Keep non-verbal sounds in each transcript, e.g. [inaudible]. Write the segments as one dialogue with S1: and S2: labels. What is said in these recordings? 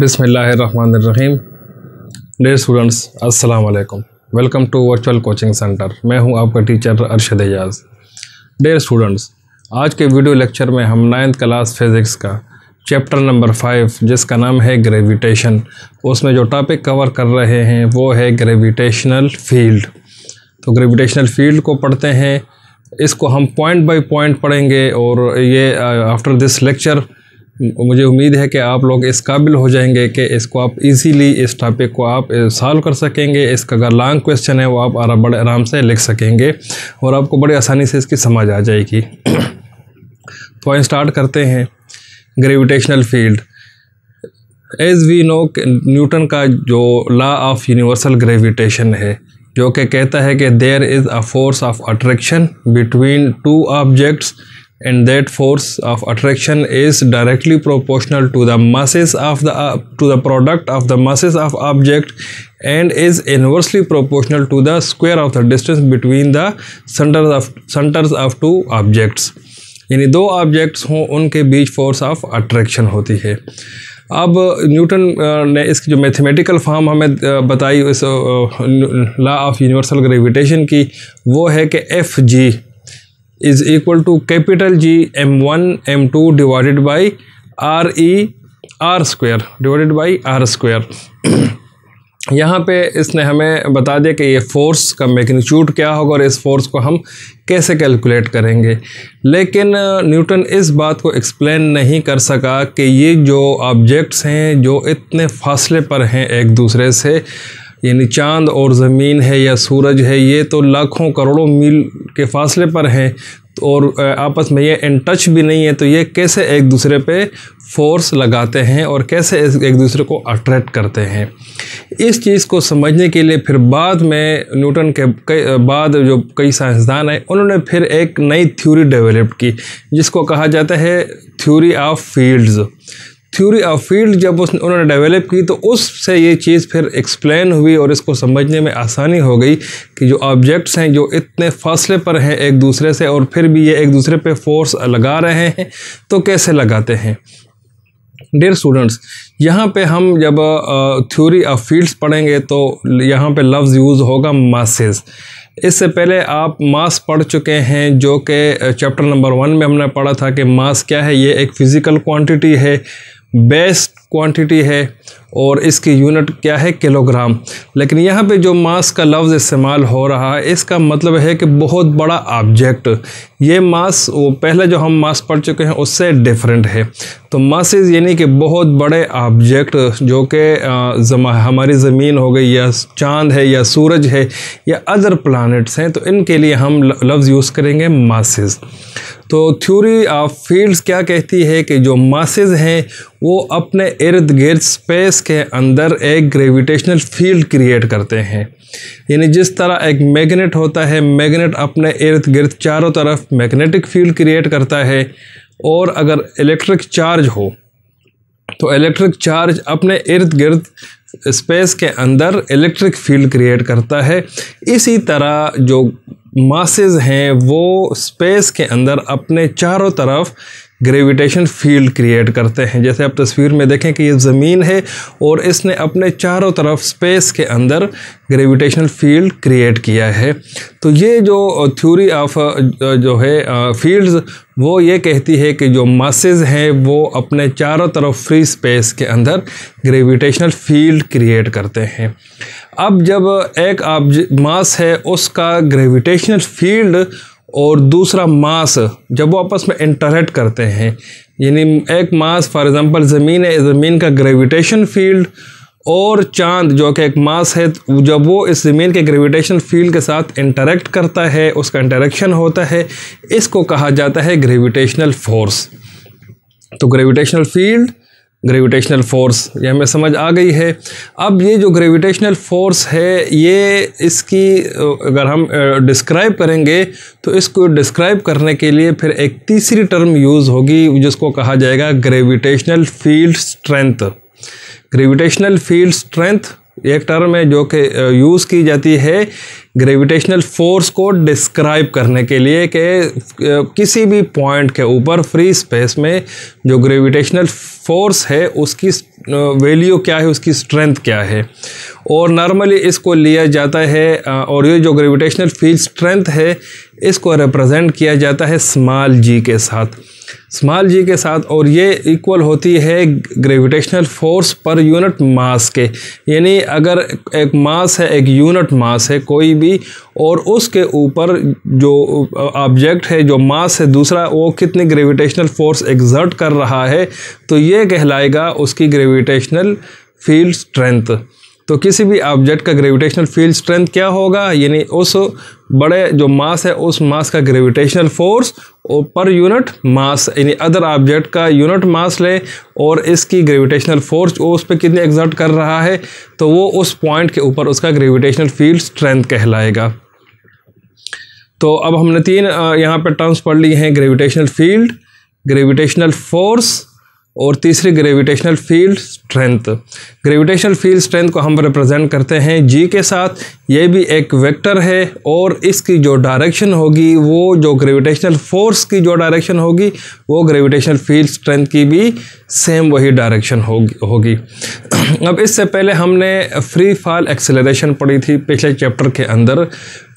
S1: बिसमीम dare students अस्सलाम वालेकुम welcome to virtual coaching centre मैं हूं आपका teacher Arshad Ejaz dear students आज के वीडियो लेक्चर में हम नाइन्थ क्लास फिज़िक्स का चैप्टर नंबर फाइव जिसका नाम है ग्रेविटेशन उसमें जो टॉपिक कवर कर रहे हैं वो है ग्रेविटेशनल फील्ड तो ग्रेविटेशनल फील्ड को पढ़ते हैं इसको हम पॉइंट बाई पॉइंट पढ़ेंगे और ये आफ्टर दिस लेक्चर हम्म, मुझे उम्मीद है कि आप लोग इस काबिल हो जाएंगे कि इसको आप इजीली इस टॉपिक को आप सॉल्व कर सकेंगे इसका अगर लॉन्ग क्वेश्चन है वो आप आरा बड़े आराम से लिख सकेंगे और आपको बड़े आसानी से इसकी समझ आ जाएगी तो आइए स्टार्ट करते हैं gravitational field as we know Newton का जो लॉ ऑफ यूनिवर्सल ग्रेविटेशन है जो कि कहता है कि there is a force of attraction between two objects and that force of attraction is directly proportional to the masses of the uh, to the product of the masses of object and is inversely proportional to the square of the distance between the centers of centers of two objects यानी दो objects हों उनके बीच force of attraction होती है अब Newton ने इसकी जो मैथमेटिकल फॉर्म हमें बताई इस लॉ ऑफ यूनिवर्सल ग्रेविटेशन की वो है कि F G is to capital G M one M two divided by R E R square divided by R square यहाँ पे इसने हमें बता दिया कि ये फोर्स का मैग्नीट्यूड क्या होगा और इस फोर्स को हम कैसे कैलकुलेट करेंगे लेकिन न्यूटन इस बात को एक्सप्लेन नहीं कर सका कि ये जो ऑब्जेक्ट्स हैं जो इतने फासले पर हैं एक दूसरे से यानी चांद और ज़मीन है या सूरज है ये तो लाखों करोड़ों मील के फासले पर हैं और आपस में ये इन टच भी नहीं है तो ये कैसे एक दूसरे पे फोर्स लगाते हैं और कैसे एक दूसरे को अट्रैक्ट करते हैं इस चीज़ को समझने के लिए फिर बाद में न्यूटन के कई बाद जो कई साइंसदान हैं उन्होंने फिर एक नई थ्योरी डेवलप की जिसको कहा जाता है theory of fields theory of field जब उस उन्होंने डेवलप की तो उससे ये चीज़ फिर एक्सप्लेन हुई और इसको समझने में आसानी हो गई कि जो ऑब्जेक्ट्स हैं जो इतने फासले पर हैं एक दूसरे से और फिर भी ये एक दूसरे पे फोर्स लगा रहे हैं तो कैसे लगाते हैं डेयर स्टूडेंट्स यहाँ पे हम जब थ्योरी ऑफ फील्ड्स पढ़ेंगे तो यहाँ पर लफ्ज़ यूज़ होगा मासेज इससे पहले आप मास पढ़ चुके हैं जो कि चैप्टर नंबर वन में हमने पढ़ा था कि मास क्या है ये एक फ़िज़िकल क्वांटिटी है बेस्ट क्वांटिटी है और इसकी यूनिट क्या है किलोग्राम लेकिन यहाँ पे जो मास का लफ्ज़ इस्तेमाल हो रहा है इसका मतलब है कि बहुत बड़ा ऑब्जेक्ट ये मास वो पहले जो हम मास पढ़ चुके हैं उससे डिफरेंट है तो मासेज यानी कि बहुत बड़े ऑब्जेक्ट जो कि हमारी ज़मीन हो गई या चांद है या सूरज है या अदर प्लानट्स हैं तो इनके लिए हम लफ्ज़ यूज़ करेंगे मासेज तो थ्योरी ऑफ फील्ड्स क्या कहती है कि जो मासेज हैं वो अपने इर्द गिर्द स्पेस के अंदर एक ग्रेविटेशनल फील्ड क्रिएट करते हैं यानी जिस तरह एक मैग्नेट होता है मैग्नेट अपने इर्द गिर्द चारों तरफ मैग्नेटिक फील्ड क्रिएट करता है और अगर इलेक्ट्रिक चार्ज हो तो इलेक्ट्रिक चार्ज अपने इर्द गिर्द स्पेस के अंदर इलेक्ट्रिक फील्ड क्रिएट करता है इसी तरह जो मासेज हैं वो स्पेस के अंदर अपने चारों तरफ ग्रेविटेशन फील्ड क्रिएट करते हैं जैसे आप तस्वीर में देखें कि ये ज़मीन है और इसने अपने चारों तरफ स्पेस के अंदर ग्रेविटेशनल फील्ड क्रिएट किया है तो ये जो थ्योरी ऑफ जो है फील्ड्स वो ये कहती है कि जो मासेज हैं वो अपने चारों तरफ फ्री स्पेस के अंदर ग्रेविटेशनल फील्ड क्रिएट करते हैं अब जब एक आप मास है उसका ग्रेविटेशनल फील्ड और दूसरा मास जब वो आपस में इंटरेक्ट करते हैं यानी एक मास फॉर एग्जांपल ज़मीन है ज़मीन का ग्रेविटेशन फील्ड और चांद जो कि एक मास है जब वो इस ज़मीन के ग्रेविटेशन फील्ड के साथ इंटरेक्ट करता है उसका इंटरेक्शन होता है इसको कहा जाता है ग्रेविटेशनल फोर्स तो ग्रेविटेशनल फील्ड ग्रेविटेशनल फ़ोर्स ये हमें समझ आ गई है अब ये जो ग्रेविटेशनल फ़ोर्स है ये इसकी अगर हम डिस्क्राइब करेंगे तो इसको डिस्क्राइब करने के लिए फिर एक तीसरी टर्म यूज़ होगी जिसको कहा जाएगा gravitational field strength gravitational field strength एक टर्म है जो कि यूज़ की जाती है ग्रेविटेशनल फोर्स को डिस्क्राइब करने के लिए कि किसी भी पॉइंट के ऊपर फ्री स्पेस में जो ग्रेविटेशनल फोर्स है उसकी वैल्यू क्या है उसकी स्ट्रेंथ क्या है और नॉर्मली इसको लिया जाता है और ये जो ग्रेविटेशनल फील्ड स्ट्रेंथ है इसको रिप्रेजेंट किया जाता है स्मॉल जी के साथ स्मॉल जी के साथ और ये इक्वल होती है gravitational force per unit mass के यानी अगर एक मास है एक यूनिट मास है कोई भी और उसके ऊपर जो ऑब्जेक्ट है जो मास है दूसरा वो कितनी ग्रेविटेशनल फोर्स एग्जर्ट कर रहा है तो ये कहलाएगा उसकी ग्रेविटेशनल फील्ड स्ट्रेंथ तो किसी भी ऑब्जेक्ट का ग्रेविटेशनल फील्ड स्ट्रेंथ क्या होगा यानी उस बड़े जो मास है उस मास का ग्रेविटेशनल फोर्स और पर यूनिट मास यानी अदर ऑब्जेक्ट का यूनिट मास ले और इसकी ग्रेविटेशनल फोर्स उस पर कितने एग्जर्ट कर रहा है तो वो उस पॉइंट के ऊपर उसका ग्रेविटेशनल फील्ड स्ट्रेंथ कहलाएगा तो अब हमने तीन यहाँ पर टर्म्स पढ़ लिए हैं ग्रेविटेशनल फील्ड ग्रेविटेशनल फोर्स और तीसरी gravitational field strength gravitational field strength को हम रिप्रेजेंट करते हैं जी के साथ ये भी एक वेक्टर है और इसकी जो डायरेक्शन होगी वो जो ग्रेविटेशनल फोर्स की जो डायरेक्शन होगी वो ग्रेविटेशनल फील्ड स्ट्रेंथ की भी सेम वही डायरेक्शन होगी होगी [clears throat] अब इससे पहले हमने फ्री फॉल एक्सेलरेशन पढ़ी थी पिछले चैप्टर के अंदर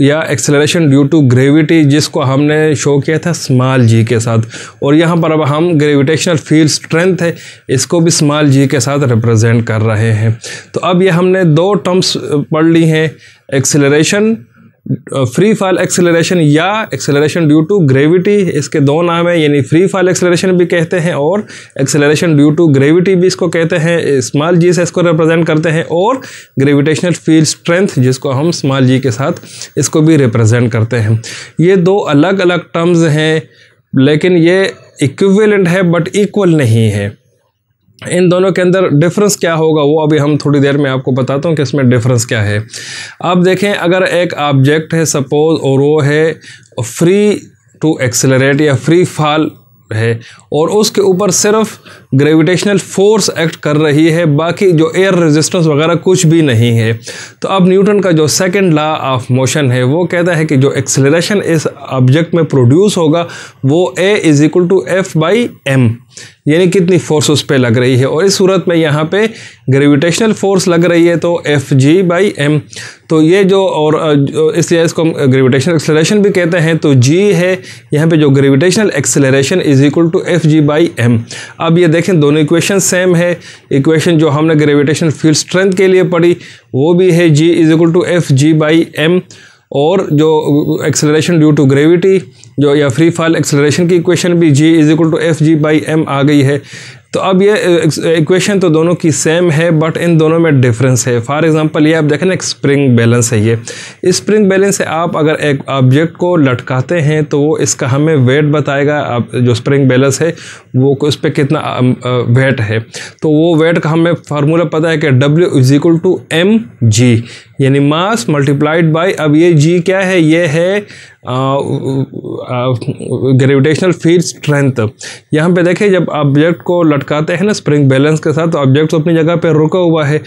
S1: या एक्सेलरेशन ड्यू टू ग्रेविटी जिसको हमने शो किया था स्मॉल जी के साथ और यहाँ पर अब हम ग्रेविटेशनल फील्ड स्ट्रेंथ है इसको भी स्मॉल जी के साथ रिप्रेजेंट कर रहे हैं तो अब ये हमने दो टर्म्स पढ़ ली हैं एक्सेलरेशन फ्री फॉल एक्सेलरेशन या एक्सेलरेशन ड्यू टू ग्रेविटी इसके दो नाम है यानी फ्री फॉल एक्सेलरेशन भी कहते हैं और एक्सेलरेशन ड्यू टू ग्रेविटी भी इसको कहते हैं स्मॉल जी से इसको रिप्रेजेंट करते हैं और ग्रेविटेशनल फील्ड स्ट्रेंथ जिसको हम स्मॉल जी के साथ इसको भी रिप्रेजेंट करते हैं ये दो अलग अलग टर्म्स हैं लेकिन ये इक्विवेलेंट है बट इक्वल नहीं है इन दोनों के अंदर डिफरेंस क्या होगा वो अभी हम थोड़ी देर में आपको बताता हूँ कि इसमें डिफरेंस क्या है अब देखें अगर एक ऑब्जेक्ट है सपोज और वो है फ्री टू एक्सेलरेट या फ्री फॉल है और उसके ऊपर सिर्फ ग्रेविटेशनल फोर्स एक्ट कर रही है बाकी जो एयर रेजिस्टेंस वगैरह कुछ भी नहीं है तो अब न्यूटन का जो सेकंड लॉ ऑफ मोशन है वो कहता है कि जो एक्सेलरेशन इस ऑब्जेक्ट में प्रोड्यूस होगा वो A is equal to F by M यानी कितनी फोर्स उस पर लग रही है और इस सूरत में यहाँ पे ग्रेविटेशनल फोर्स लग रही है तो एफ जी बाई एम तो ये जो और इसलिए इसको हम ग्रेविटेशनल एक्सेलरेशन भी कहते हैं तो जी है यहाँ पे जो gravitational acceleration is equal to F G by M अब ये देखें दोनों इक्वेशन सेम है इक्वेशन जो हमने ग्रेविटेशनल फील्ड स्ट्रेंथ के लिए पढ़ी वो भी है G is equal to F G by M और जो एक्सेलरेशन ड्यू टू ग्रेविटी जो या फ्री फॉल एक्सेलरेशन की इक्वेशन भी G is equal to F G by M आ गई है तो अब ये इक्वेशन तो दोनों की सेम है बट इन दोनों में डिफरेंस है फॉर एग्जांपल ये आप देखें एक स्प्रिंग बैलेंस है ये स्प्रिंग बैलेंस से आप अगर एक ऑब्जेक्ट को लटकाते हैं तो वो इसका हमें वेट बताएगा आप जो स्प्रिंग बैलेंस है वो उस पर कितना वेट है तो वो वेट का हमें फार्मूला पता है कि W is equal to M G यानी मास मल्टीप्लाइड बाय अब ये जी क्या है ये है ग्रेविटेशनल फील्ड स्ट्रेंथ यहाँ पे देखें जब ऑब्जेक्ट को लटकाते हैं ना स्प्रिंग बैलेंस के साथ तो ऑब्जेक्ट तो अपनी जगह पे रुका हुआ है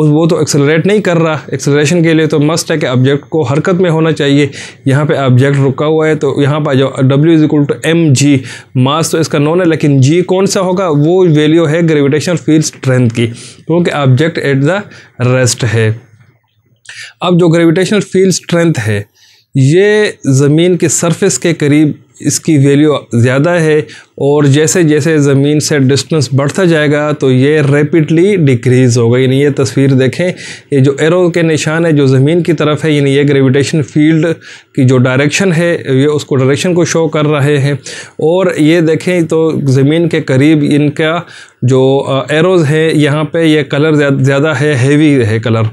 S1: उस वो तो एक्सेलरेट नहीं कर रहा एक्सेलरेशन के लिए तो मस्ट है कि ऑब्जेक्ट को हरकत में होना चाहिए यहाँ पे ऑब्जेक्ट रुका हुआ है तो यहाँ पर जो W is equal to M G mass तो इसका नॉन है लेकिन जी कौन सा होगा वो वैल्यू है ग्रेविटेशनल फील्ड स्ट्रेंथ की क्योंकि ऑब्जेक्ट एट द रेस्ट है अब जो ग्रेविटेशनल फील्ड स्ट्रेंथ है ये ज़मीन के सरफेस के करीब इसकी वैल्यू ज़्यादा है और जैसे जैसे ज़मीन से डिस्टेंस बढ़ता जाएगा तो ये रैपिडली डिक्रीज़ होगा यानी ये तस्वीर देखें ये जो एरो के निशान है जो ज़मीन की तरफ है यानी ये ग्रेविटेशन फील्ड की जो डायरेक्शन है ये उसको डायरेक्शन को शो कर रहे हैं और ये देखें तो ज़मीन के करीब इनका जो एरोज़ है यहाँ पे ये कलर ज़्यादा है हेवी है कलर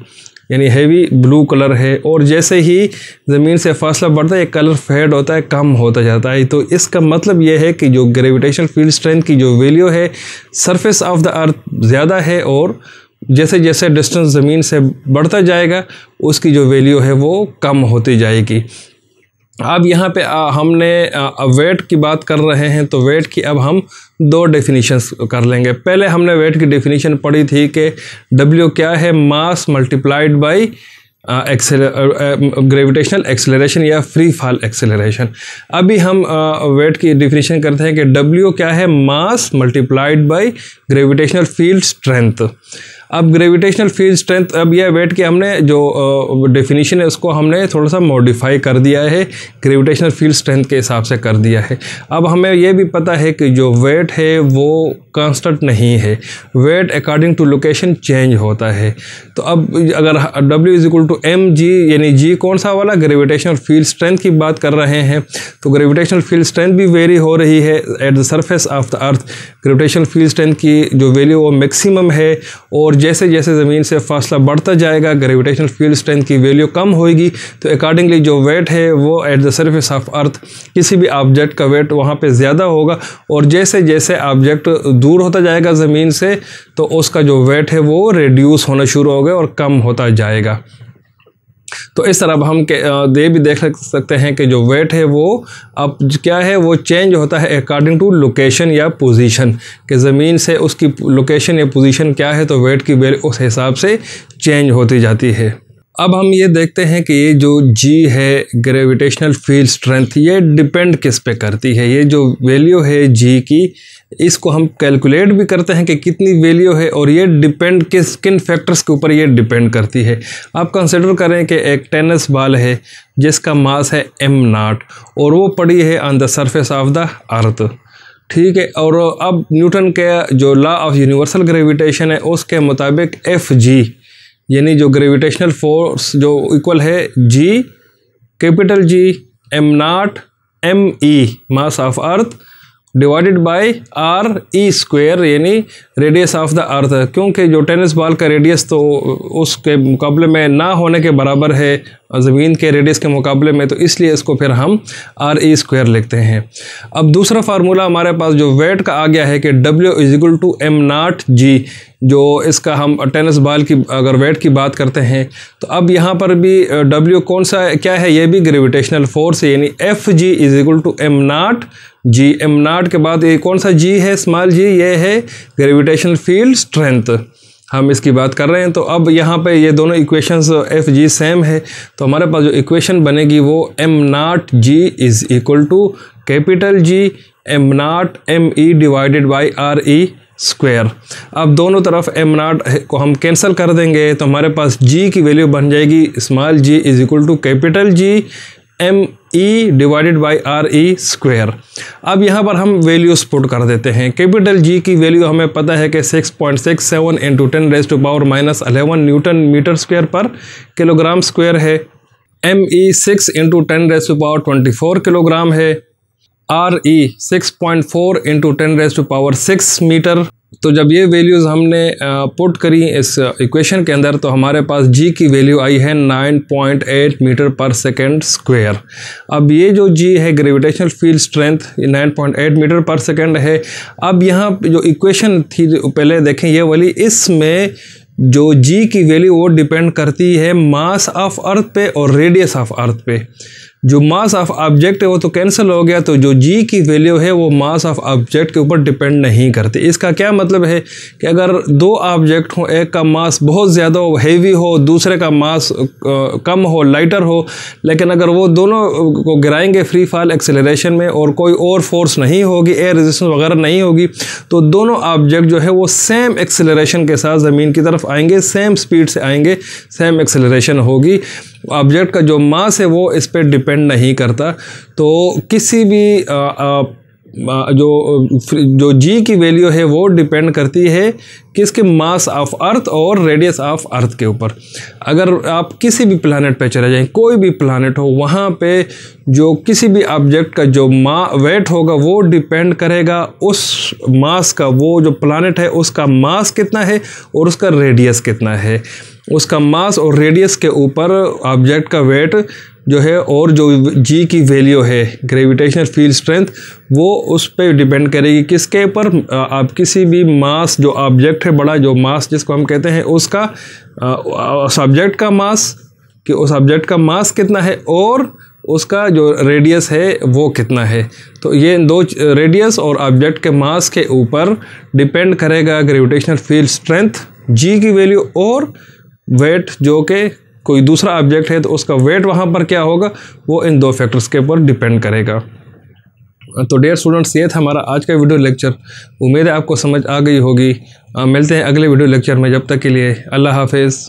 S1: यानी हैवी ब्लू कलर है और जैसे ही ज़मीन से फासला बढ़ता है कलर फेड होता है कम होता जाता है तो इसका मतलब यह है कि जो ग्रेविटेशन फील्ड स्ट्रेंथ की जो वैल्यू है सरफेस ऑफ द अर्थ ज़्यादा है और जैसे जैसे डिस्टेंस ज़मीन से बढ़ता जाएगा उसकी जो वैल्यू है वो कम होती जाएगी अब यहाँ पे आ, हमने आ, वेट की बात कर रहे हैं तो वेट की अब हम दो डेफिनीशन कर लेंगे पहले हमने वेट की डेफिनीशन पढ़ी थी कि डब्ल्यू क्या है mass multiplied by gravitational acceleration या फ्री फॉल एक्सेलरेशन अभी हम वेट की डिफिनीशन करते हैं कि डब्ल्यू क्या है mass multiplied by gravitational field strength अब ग्रेविटेशनल फील्ड स्ट्रेंथ अब यह वेट के हमने जो डेफिनेशन है उसको हमने थोड़ा सा मॉडिफाई कर दिया है ग्रेविटेशनल फील्ड स्ट्रेंथ के हिसाब से कर दिया है अब हमें यह भी पता है कि जो वेट है वो कांस्टेंट नहीं है weight according to location change होता है तो अब अगर W is equal to M G यानी जी कौन सा वाला ग्रेविटेशनल फील्ड स्ट्रेंथ की बात कर रहे हैं तो ग्रेविटेशनल फील्ड स्ट्रेंथ भी वेरी हो रही है at the surface of the earth gravitational field strength की जो वैल्यू वो मैक्सिमम है और जैसे जैसे ज़मीन से फासला बढ़ता जाएगा ग्रेविटेशनल फील्ड स्ट्रेंथ की वैल्यू कम होगी तो अकॉर्डिंगली जो वेट है वो at the surface of earth किसी भी ऑब्जेक्ट का वेट वहाँ पर ज़्यादा होगा और जैसे जैसे ऑब्जेक्ट दूर होता जाएगा ज़मीन से तो उसका जो वेट है वो रिड्यूस होना शुरू हो गया और कम होता जाएगा तो इस तरह अब हम दे भी देख सकते हैं कि जो वेट है वो अब क्या है वो चेंज होता है अकॉर्डिंग टू लोकेशन या पोजीशन कि ज़मीन से उसकी लोकेशन या पोजीशन क्या है तो वेट की वैल्यू उस हिसाब से चेंज होती जाती है अब हम ये देखते हैं कि ये जो जी है ग्रेविटेशनल फील्ड स्ट्रेंथ ये डिपेंड किस पे करती है ये जो वैल्यू है जी की इसको हम कैलकुलेट भी करते हैं कि कितनी वैल्यू है और ये डिपेंड किस किन फैक्टर्स के ऊपर ये डिपेंड करती है आप कंसिडर करें कि एक टेनिस बॉल है जिसका मास है एम नाट और वो पड़ी है on the surface of the earth ठीक है और अब न्यूटन के जो लॉ ऑफ यूनिवर्सल ग्रेविटेशन है उसके मुताबिक एफ जी यानी जो ग्रेविटेशनल फोर्स जो इक्वल है G capital G M naught M E mass of earth divided by R E square यानी रेडियस ऑफ द अर्थ क्योंकि जो टेनिस बॉल का रेडियस तो उसके मुकाबले में ना होने के बराबर है ज़मीन के रेडियस के मुकाबले में तो इसलिए इसको फिर हम आर ई स्क्वेयर लिखते हैं अब दूसरा फार्मूला हमारे पास जो वेट का आ गया है कि W is equal to M naught G जो इसका हम टेनिस बॉल की अगर वेट की बात करते हैं तो अब यहाँ पर भी डब्ल्यू कौन सा क्या है ये भी ग्रेविटेशनल फोर्स यानी F G is equal to M naught G M naught के बाद ये कौन सा जी है स्मॉल जी ये है ग्रेविटेशन फील्ड स्ट्रेंथ हम इसकी बात कर रहे हैं तो अब यहाँ पे ये दोनों इक्वेशंस एफ जी सेम है तो हमारे पास जो इक्वेशन बनेगी वो M naught G is equal to capital G M naught M E divided by R E square अब दोनों तरफ एम नाट को हम कैंसिल कर देंगे तो हमारे पास जी की वैल्यू बन जाएगी small G is equal to capital G M E divided by R E square अब यहाँ पर हम वैल्यूज पुट कर देते हैं कैपिटल जी की वैल्यू हमें पता है कि 6.67 point six seven into ten raise to power minus eleven newton metre square per kilogram square है M E six into ten raise to power twenty four kilogram है R E six point four into ten raise to power six metre तो जब ये values हमने put करी इस equation के अंदर तो हमारे पास जी की वैल्यू आई है 9.8 मीटर पर सेकेंड स्क्वायर अब ये जो जी है gravitational field strength 9.8 metre per second है अब यहाँ जो इक्वेशन थी जो पहले देखें ये वाली इसमें जो जी की वैल्यू वो डिपेंड करती है मास ऑफ अर्थ पे और रेडियस ऑफ अर्थ पे जो मास ऑफ ऑब्जेक्ट है वो तो कैंसिल हो गया तो जो जी की वैल्यू है वो मास ऑफ ऑब्जेक्ट के ऊपर डिपेंड नहीं करती इसका क्या मतलब है कि अगर दो ऑब्जेक्ट हो एक का मास बहुत ज़्यादा हो हेवी हो दूसरे का मास कम हो लाइटर हो लेकिन अगर वो दोनों को गिराएंगे फ्री फॉल एक्सेलरेशन में और कोई और फोर्स नहीं होगी एयर रेजिस्टेंस वगैरह नहीं होगी तो दोनों ऑब्जेक्ट जो है वो सेम एक्सेलरेशन के साथ ज़मीन की तरफ आएंगे सेम स्पीड से आएंगे सेम एक्सेलरेशन होगी ऑब्जेक्ट का जो मास है वो इस पर डिपेंड नहीं करता तो किसी भी आ, आ, जो जो जी की वैल्यू है वो डिपेंड करती है किसके मास ऑफ अर्थ और रेडियस ऑफ अर्थ के ऊपर अगर आप किसी भी प्लानट पे चले जाएं कोई भी प्लानट हो वहाँ पे जो किसी भी ऑब्जेक्ट का जो मा वेट होगा वो डिपेंड करेगा उस मास का वो जो प्लानट है उसका मास कितना है और उसका रेडियस कितना है उसका मास और रेडियस के ऊपर ऑब्जेक्ट का वेट जो है और जो जी की वैल्यू है ग्रेविटेशनल फील्ड स्ट्रेंथ वो उस पर डिपेंड करेगी किसके ऊपर आप किसी भी मास जो ऑब्जेक्ट है बड़ा जो मास जिसको हम कहते हैं उसका सब्जेक्ट का मास कि उस ऑब्जेक्ट का मास कितना है और उसका जो रेडियस है वो कितना है तो ये दो रेडियस और ऑब्जेक्ट के मास के ऊपर डिपेंड करेगा ग्रेविटेशनल फील्ड स्ट्रेंथ जी की वैल्यू और वेट जो कि कोई दूसरा ऑब्जेक्ट है तो उसका वेट वहाँ पर क्या होगा वो इन दो फैक्टर्स के ऊपर डिपेंड करेगा तो डेयर स्टूडेंट्स ये था हमारा आज का वीडियो लेक्चर उम्मीद है आपको समझ आ गई होगी मिलते हैं अगले वीडियो लेक्चर में जब तक के लिए अल्लाह हाफिज़